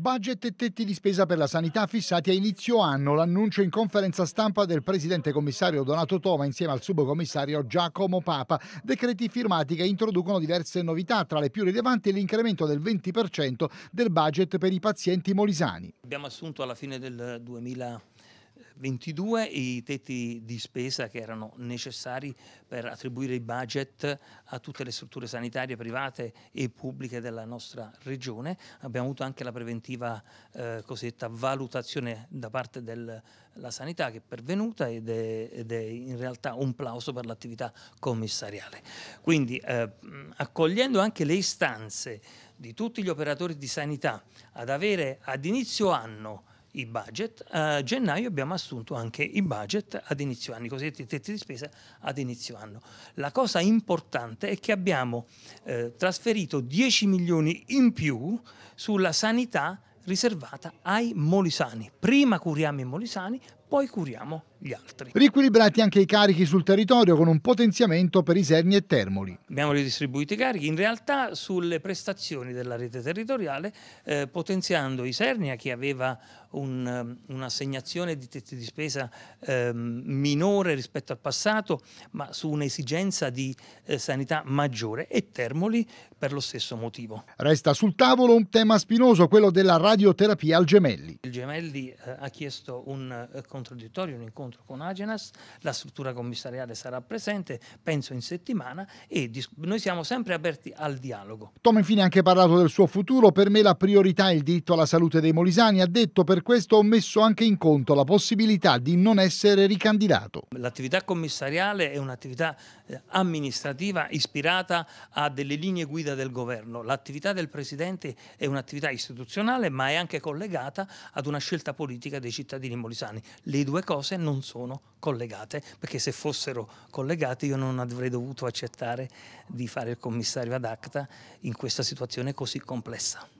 Budget e tetti di spesa per la sanità fissati a inizio anno, l'annuncio in conferenza stampa del presidente commissario Donato Toma insieme al subcommissario Giacomo Papa. Decreti firmati che introducono diverse novità, tra le più rilevanti l'incremento del 20% del budget per i pazienti molisani. Abbiamo assunto alla fine del 2020 22 i tetti di spesa che erano necessari per attribuire i budget a tutte le strutture sanitarie private e pubbliche della nostra regione. Abbiamo avuto anche la preventiva eh, cosiddetta valutazione da parte della sanità che è pervenuta ed è, ed è in realtà un plauso per l'attività commissariale. Quindi eh, accogliendo anche le istanze di tutti gli operatori di sanità ad avere ad inizio anno i budget. A eh, gennaio abbiamo assunto anche i budget ad inizio anno, i cosiddetti tetti di spesa ad inizio anno. La cosa importante è che abbiamo eh, trasferito 10 milioni in più sulla sanità riservata ai molisani. Prima curiamo i molisani, poi curiamo gli altri. Riequilibrati anche i carichi sul territorio con un potenziamento per Iserni e Termoli. Abbiamo ridistribuito i carichi in realtà sulle prestazioni della rete territoriale, eh, potenziando Isernia che aveva eh, un'assegnazione di tetti di spesa eh, minore rispetto al passato, ma su un'esigenza di eh, sanità maggiore e Termoli per lo stesso motivo. Resta sul tavolo un tema spinoso, quello della radioterapia al Gemelli. Il Gemelli eh, ha chiesto un eh, contraddittorio, un incontro con Agenas, la struttura commissariale sarà presente, penso in settimana, e noi siamo sempre aperti al dialogo. Tom infine ha anche parlato del suo futuro, per me la priorità è il diritto alla salute dei molisani, ha detto per questo ho messo anche in conto la possibilità di non essere ricandidato. L'attività commissariale è un'attività eh, amministrativa ispirata a delle linee guida del governo, l'attività del Presidente è un'attività istituzionale ma è anche collegata ad una scelta politica dei cittadini molisani le due cose non sono collegate, perché se fossero collegate io non avrei dovuto accettare di fare il commissario ad acta in questa situazione così complessa.